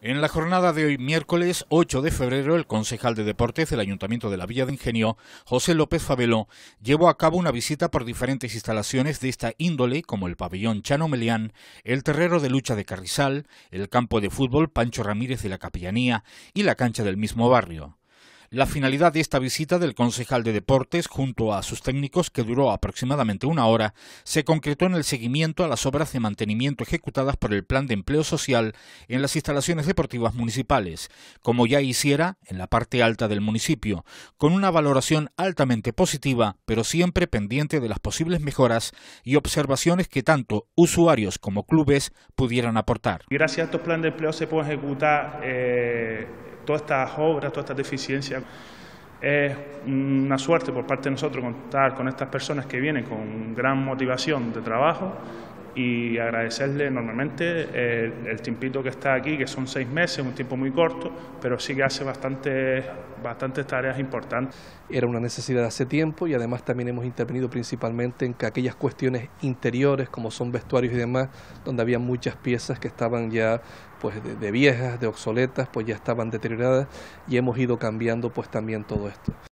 En la jornada de hoy, miércoles 8 de febrero, el concejal de Deportes del Ayuntamiento de la Villa de Ingenio, José López Fabelo, llevó a cabo una visita por diferentes instalaciones de esta índole, como el pabellón Chano Melián, el terrero de lucha de Carrizal, el campo de fútbol Pancho Ramírez de la Capellanía y la cancha del mismo barrio. La finalidad de esta visita del concejal de deportes junto a sus técnicos, que duró aproximadamente una hora, se concretó en el seguimiento a las obras de mantenimiento ejecutadas por el Plan de Empleo Social en las instalaciones deportivas municipales, como ya hiciera en la parte alta del municipio, con una valoración altamente positiva, pero siempre pendiente de las posibles mejoras y observaciones que tanto usuarios como clubes pudieran aportar. Gracias a estos planes de empleo se puede ejecutar eh, todas estas obras, todas estas deficiencias. Es una suerte por parte de nosotros contar con estas personas que vienen con gran motivación de trabajo, y agradecerle enormemente eh, el tiempito que está aquí, que son seis meses, un tiempo muy corto, pero sí que hace bastantes tareas importantes. Era una necesidad hace tiempo y además también hemos intervenido principalmente en aquellas cuestiones interiores, como son vestuarios y demás, donde había muchas piezas que estaban ya pues de, de viejas, de obsoletas, pues ya estaban deterioradas y hemos ido cambiando pues también todo esto.